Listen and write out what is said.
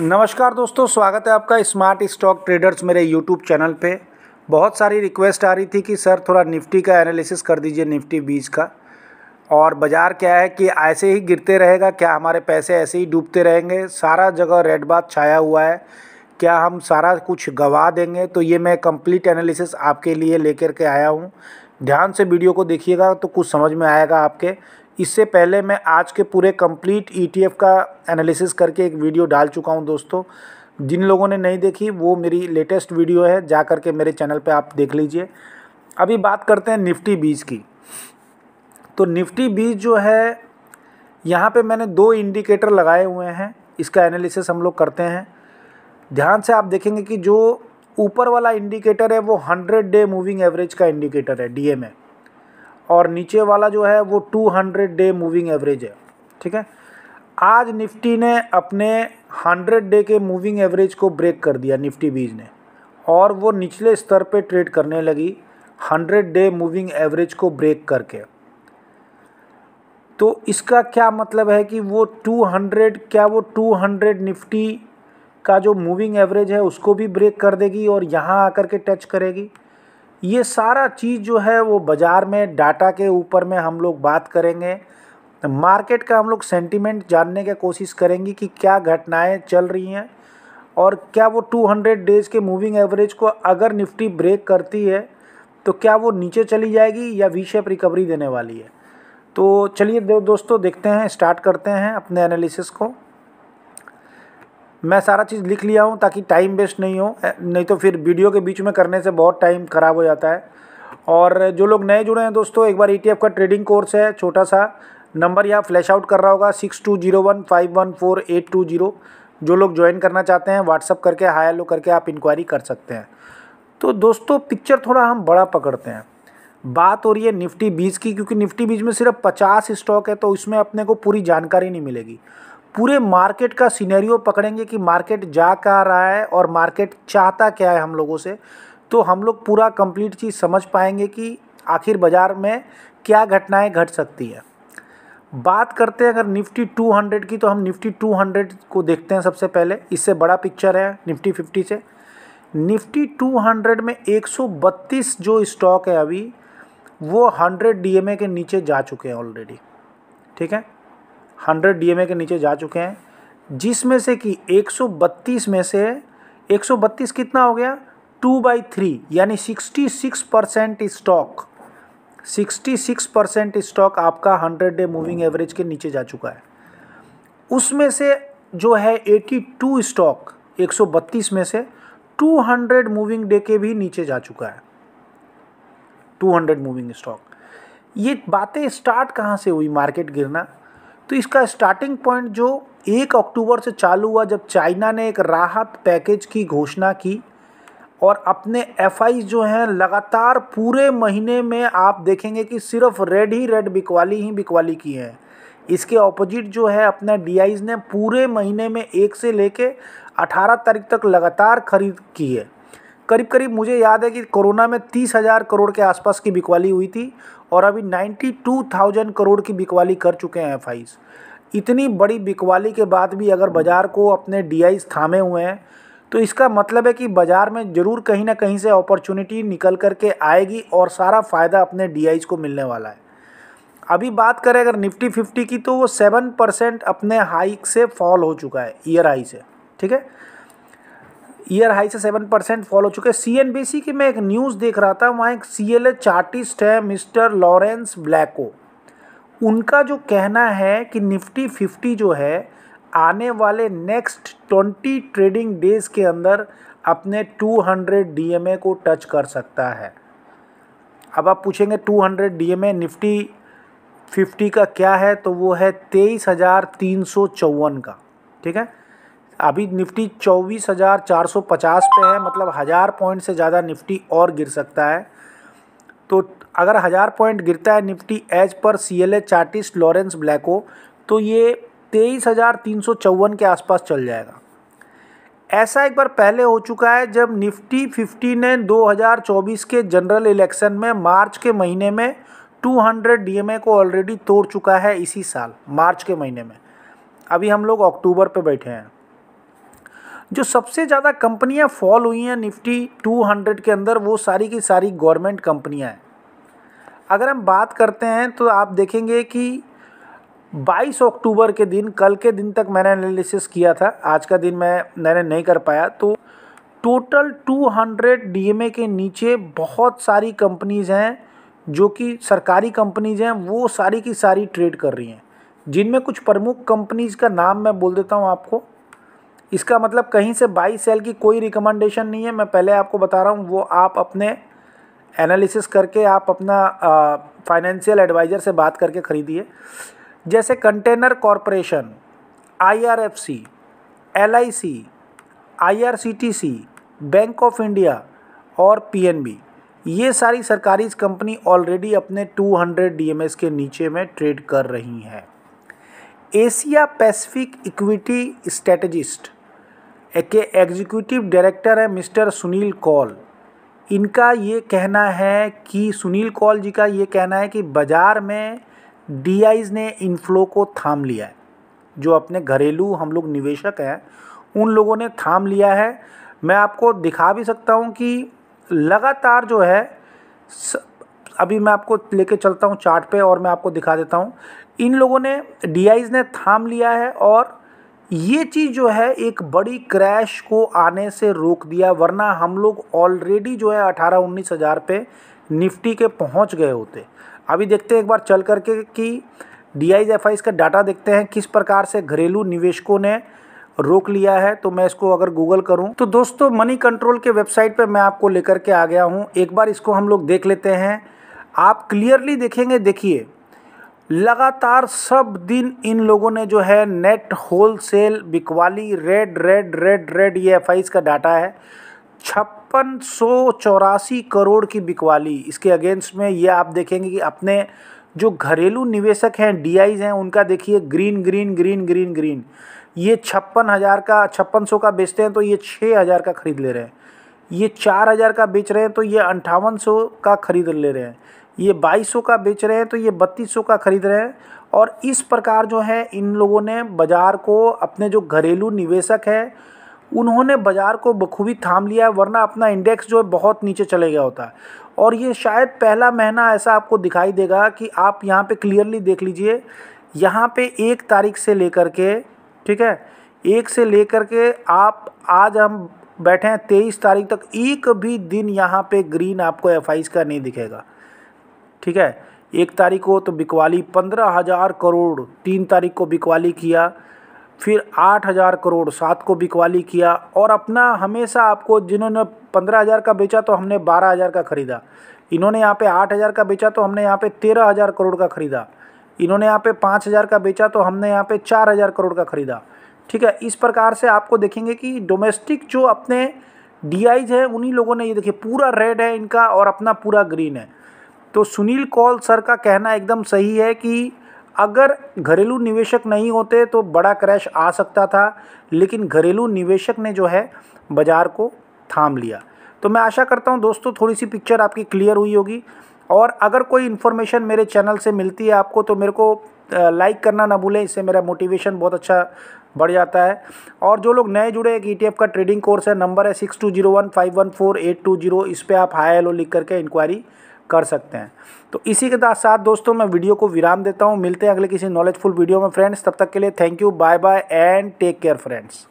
नमस्कार दोस्तों स्वागत है आपका स्मार्ट स्टॉक ट्रेडर्स मेरे यूट्यूब चैनल पे बहुत सारी रिक्वेस्ट आ रही थी कि सर थोड़ा निफ्टी का एनालिसिस कर दीजिए निफ्टी बीज का और बाज़ार क्या है कि ऐसे ही गिरते रहेगा क्या हमारे पैसे ऐसे ही डूबते रहेंगे सारा जगह रेड बात छाया हुआ है क्या हम सारा कुछ गवा देंगे तो ये मैं कंप्लीट एनालिसिस आपके लिए लेकर के आया हूँ ध्यान से वीडियो को देखिएगा तो कुछ समझ में आएगा आपके इससे पहले मैं आज के पूरे कंप्लीट ईटीएफ e का एनालिसिस करके एक वीडियो डाल चुका हूं दोस्तों जिन लोगों ने नहीं देखी वो मेरी लेटेस्ट वीडियो है जा कर के मेरे चैनल पे आप देख लीजिए अभी बात करते हैं निफ्टी बीज की तो निफ्टी बीज जो है यहाँ पे मैंने दो इंडिकेटर लगाए हुए हैं इसका एनालिसिस हम लोग करते हैं ध्यान से आप देखेंगे कि जो ऊपर वाला इंडिकेटर है वो हंड्रेड डे मूविंग एवरेज का इंडिकेटर है डी एम ए और नीचे वाला जो है वो 200 डे मूविंग एवरेज है ठीक है आज निफ्टी ने अपने 100 डे के मूविंग एवरेज को ब्रेक कर दिया निफ्टी बीज ने और वो निचले स्तर पे ट्रेड करने लगी 100 डे मूविंग एवरेज को ब्रेक करके तो इसका क्या मतलब है कि वो 200 क्या वो 200 निफ्टी का जो मूविंग एवरेज है उसको भी ब्रेक कर देगी और यहाँ आकर के टच करेगी ये सारा चीज़ जो है वो बाज़ार में डाटा के ऊपर में हम लोग बात करेंगे मार्केट का हम लोग सेंटिमेंट जानने की कोशिश करेंगे कि क्या घटनाएं चल रही हैं और क्या वो 200 डेज़ के मूविंग एवरेज को अगर निफ्टी ब्रेक करती है तो क्या वो नीचे चली जाएगी या वीशेप रिकवरी देने वाली है तो चलिए दोस्तों देखते हैं स्टार्ट करते हैं अपने एनालिसिस को मैं सारा चीज़ लिख लिया हूँ ताकि टाइम वेस्ट नहीं हो नहीं तो फिर वीडियो के बीच में करने से बहुत टाइम ख़राब हो जाता है और जो लोग नए जुड़े हैं दोस्तों एक बार ई e का ट्रेडिंग कोर्स है छोटा सा नंबर यहाँ फ्लैश आउट कर रहा होगा six two zero one five one four eight two zero जो लोग ज्वाइन करना चाहते हैं व्हाट्सअप करके हाई लो करके आप इंक्वायरी कर सकते हैं तो दोस्तों पिक्चर थोड़ा हम बड़ा पकड़ते हैं बात हो रही है निफ्टी बीज की क्योंकि निफ्टी बीज में सिर्फ पचास स्टॉक है तो इसमें अपने को पूरी जानकारी नहीं मिलेगी पूरे मार्केट का सीनेरियो पकड़ेंगे कि मार्केट जा कहाँ रहा है और मार्केट चाहता क्या है हम लोगों से तो हम लोग पूरा कंप्लीट चीज़ समझ पाएंगे कि आखिर बाज़ार में क्या घटनाएं घट सकती है बात करते हैं अगर निफ्टी 200 की तो हम निफ्टी 200 को देखते हैं सबसे पहले इससे बड़ा पिक्चर है निफ्टी 50 से निफ्टी 200 में 132 जो स्टॉक है अभी वो 100 डीएमए के नीचे जा चुके हैं ऑलरेडी ठीक है हंड्रेड डी के नीचे जा चुके हैं जिसमें से कि 132 में से 132 कितना हो गया टू बाई थ्री यानी 66 परसेंट स्टॉक 66 परसेंट स्टॉक आपका 100 डे मूविंग एवरेज के नीचे जा चुका है उसमें से जो है 82 स्टॉक 132 में से 200 मूविंग डे के भी नीचे जा चुका है 200 मूविंग स्टॉक ये बातें स्टार्ट कहाँ से हुई मार्केट गिरना तो इसका स्टार्टिंग पॉइंट जो एक अक्टूबर से चालू हुआ जब चाइना ने एक राहत पैकेज की घोषणा की और अपने एफ जो हैं लगातार पूरे महीने में आप देखेंगे कि सिर्फ रेड ही रेड बिकवाली ही बिकवाली की है इसके ऑपोजिट जो है अपने डी ने पूरे महीने में एक से लेके 18 तारीख तक लगातार खरीद की है करीब करीब मुझे याद है कि कोरोना में तीस हज़ार करोड़ के आसपास की बिकवाली हुई थी और अभी नाइन्टी टू थाउजेंड करोड़ की बिकवाली कर चुके हैं एफ इतनी बड़ी बिकवाली के बाद भी अगर बाज़ार को अपने डी थामे हुए हैं तो इसका मतलब है कि बाज़ार में ज़रूर कहीं ना कहीं से अपॉर्चुनिटी निकल कर के आएगी और सारा फ़ायदा अपने डी को मिलने वाला है अभी बात करें अगर निफ्टी फिफ्टी की तो वो सेवन परसेंट अपने हाइक से फॉल हो चुका है ईयर हाई से ठीक है ईयर हाई से सेवन परसेंट फॉल हो चुके हैं सी एन बी सी की मैं एक न्यूज़ देख रहा था वहाँ एक सी एल ए चार्टिस्ट है मिस्टर लॉरेंस ब्लैको उनका जो कहना है कि निफ्टी फिफ्टी जो है आने वाले नेक्स्ट ट्वेंटी ट्रेडिंग डेज के अंदर अपने एम ए को टच कर सकता है अब आप पूछेंगे एम ए निफ्टी फिफ्टी का क्या है तो वो है तेईस हज़ार तीन सौ चौवन का ठीक है अभी निफ्टी 24,450 पे है मतलब हज़ार पॉइंट से ज़्यादा निफ्टी और गिर सकता है तो अगर हज़ार पॉइंट गिरता है निफ्टी एज पर C L A Laurence Balanco तो ये तेईस हज़ार तीन सौ चौवन के आसपास चल जाएगा ऐसा एक बार पहले हो चुका है जब निफ्टी फिफ्टी ने 2024 के जनरल इलेक्शन में मार्च के महीने में 200 हंड्रेड को ऑलरेडी तोड़ चुका है इसी साल मार्च के महीने में अभी हम लोग अक्टूबर पे बैठे हैं जो सबसे ज़्यादा कंपनियां फॉल हुई हैं निफ्टी 200 के अंदर वो सारी की सारी गवर्नमेंट कंपनियां हैं अगर हम बात करते हैं तो आप देखेंगे कि 22 अक्टूबर के दिन कल के दिन तक मैंने एनालिसिस किया था आज का दिन मैं मैंने नहीं कर पाया तो टोटल 200 डीएमए के नीचे बहुत सारी कंपनीज़ हैं जो कि सरकारी कंपनीज़ हैं वो सारी की सारी ट्रेड कर रही हैं जिनमें कुछ प्रमुख कंपनीज़ का नाम मैं बोल देता हूँ आपको इसका मतलब कहीं से बाई सेल की कोई रिकमेंडेशन नहीं है मैं पहले आपको बता रहा हूँ वो आप अपने एनालिसिस करके आप अपना फाइनेंशियल एडवाइज़र से बात करके ख़रीदिए जैसे container corporation IRFC LIC IRCTC bank of India और पीएनबी ये सारी सरकारी कंपनी ऑलरेडी अपने 200 एस के नीचे में ट्रेड कर रही हैं एशिया पैसिफिक इक्विटी स्ट्रेटजिस्ट के एग्जीक्यूटिव डायरेक्टर है मिस्टर सुनील कौल इनका ये कहना है कि सुनील कौल जी का ये कहना है कि बाज़ार में डी ने इनफ्लो को थाम लिया है जो अपने घरेलू हम लोग निवेशक हैं उन लोगों ने थाम लिया है मैं आपको दिखा भी सकता हूँ कि लगातार जो है अभी मैं आपको लेके चलता हूँ चार्ट पे और मैं आपको दिखा देता हूँ इन लोगों ने डी ने थाम लिया है और ये चीज़ जो है एक बड़ी क्रैश को आने से रोक दिया वरना हम लोग ऑलरेडी जो है अठारह उन्नीस हज़ार पे निफ्टी के पहुंच गए होते अभी देखते हैं एक बार चल करके कि डी आई एफ इसका डाटा देखते हैं किस प्रकार से घरेलू निवेशकों ने रोक लिया है तो मैं इसको अगर गूगल करूं तो दोस्तों मनी कंट्रोल के वेबसाइट पे मैं आपको लेकर के आ गया हूं एक बार इसको हम लोग देख लेते हैं आप क्लियरली देखेंगे देखिए लगातार सब दिन इन लोगों ने जो है नेट होलसेल बिकवाली रेड रेड रेड रेड ये एफ का डाटा है छप्पन सौ चौरासी करोड़ की बिकवाली इसके अगेंस्ट में ये आप देखेंगे कि अपने जो घरेलू निवेशक हैं डीआईज हैं उनका देखिए green green green green green ये छप्पन हज़ार का छप्पन सौ का बेचते हैं तो ये छः हज़ार का ख़रीद ले रहे हैं ये चार हज़ार का बेच रहे हैं तो ये अंठावन सौ का ख़रीद ले रहे हैं ये बाईस का बेच रहे हैं तो ये बत्तीस का ख़रीद रहे हैं और इस प्रकार जो है इन लोगों ने बाज़ार को अपने जो घरेलू निवेशक है उन्होंने बाज़ार को बखूबी थाम लिया है वरना अपना इंडेक्स जो है बहुत नीचे चले गया होता है और ये शायद पहला महीना ऐसा आपको दिखाई देगा कि आप यहाँ पे क्लियरली देख लीजिए यहाँ पे एक तारीख से लेकर के ठीक है एक से लेकर के आप आज हम बैठे हैं तेईस तारीख तक एक भी दिन यहाँ पे ग्रीन आपको एफ का नहीं दिखेगा ठीक है एक तारीख को तो बिकवाली पंद्रह हज़ार करोड़ तीन तारीख को बिकवाली किया फिर आठ हज़ार करोड़ सात को बिकवाली किया और अपना हमेशा आपको जिन्होंने पंद्रह हज़ार का बेचा तो हमने बारह हज़ार का ख़रीदा इन्होंने यहाँ पे आठ हज़ार का बेचा तो हमने यहाँ पे तेरह हज़ार करोड़ का ख़रीदा इन्होंने यहाँ पे पाँच हज़ार का बेचा तो हमने यहाँ पे चार हज़ार करोड़ का ख़रीदा ठीक है इस प्रकार से आपको देखेंगे कि डोमेस्टिक जो अपने डी हैं उन्हीं लोगों ने ये देखिए पूरा रेड है इनका और अपना पूरा ग्रीन है तो सुनील कौल सर का कहना एकदम सही है कि अगर घरेलू निवेशक नहीं होते तो बड़ा क्रैश आ सकता था लेकिन घरेलू निवेशक ने जो है बाज़ार को थाम लिया तो मैं आशा करता हूँ दोस्तों थोड़ी सी पिक्चर आपकी क्लियर हुई होगी और अगर कोई इन्फॉर्मेशन मेरे चैनल से मिलती है आपको तो मेरे को लाइक करना ना भूलें इससे मेरा मोटिवेशन बहुत अच्छा बढ़ जाता है और जो लोग नए जुड़े एक ई e का ट्रेडिंग कोर्स है नंबर है six two zero one five one four eight two zero इस पर आप हाई एलो लिख करके इंक्वायरी कर सकते हैं तो इसी के साथ दोस्तों मैं वीडियो को विराम देता हूँ मिलते हैं अगले किसी नॉलेजफुल वीडियो में फ्रेंड्स तब तक के लिए thank you bye bye and take care friends